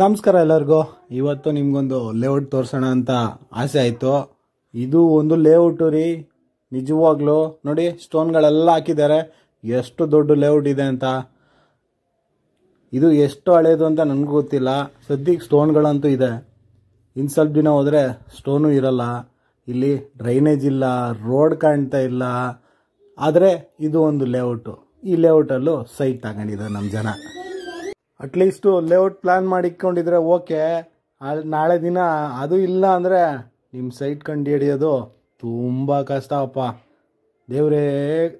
ನಮಸ್ಕಾರ ಎಲ್ಲರಿಗೂ ಇವತ್ತು ನಿಮಗೊಂದು ಲೇಔಟ್ ತೋರಿಸೋಣ ಅಂತ ಆಸೆ ಆಯಿತು ಇದು ಒಂದು ಲೇಔಟು ರೀ ನಿಜವಾಗ್ಲೂ ನೋಡಿ ಸ್ಟೋನ್ಗಳೆಲ್ಲ ಹಾಕಿದ್ದಾರೆ ಎಷ್ಟು ದೊಡ್ಡ ಲೇಔಟ್ ಇದೆ ಅಂತ ಇದು ಎಷ್ಟು ಹಳೆಯದು ಅಂತ ನನಗೂ ಗೊತ್ತಿಲ್ಲ ಸದ್ಯಕ್ಕೆ ಸ್ಟೋನ್ಗಳಂತೂ ಇದೆ ಇನ್ನು ಸ್ವಲ್ಪ ದಿನ ಹೋದರೆ ಸ್ಟೋನು ಇರಲ್ಲ ಇಲ್ಲಿ ಡ್ರೈನೇಜ್ ಇಲ್ಲ ರೋಡ್ ಕಾಣ್ತಾ ಇಲ್ಲ ಆದರೆ ಇದು ಒಂದು ಲೇಔಟು ಈ ಲೇಔಟಲ್ಲೂ ಸೈಟ್ ತಗೊಂಡಿದ್ದಾರೆ ನಮ್ಮ ಜನ ಅಟ್ಲೀಸ್ಟು ಲೇಔಟ್ ಪ್ಲ್ಯಾನ್ ಇಟ್ಕೊಂಡಿದ್ರೆ ಓಕೆ ನಾಳೆ ದಿನ ಅದು ಇಲ್ಲ ಅಂದರೆ ನಿಮ್ಮ ಸೈಟ್ ಕಂಡು ಹಿಡಿಯೋದು ತುಂಬ ಕಷ್ಟ ಅಪ್ಪ ದೇವರೇ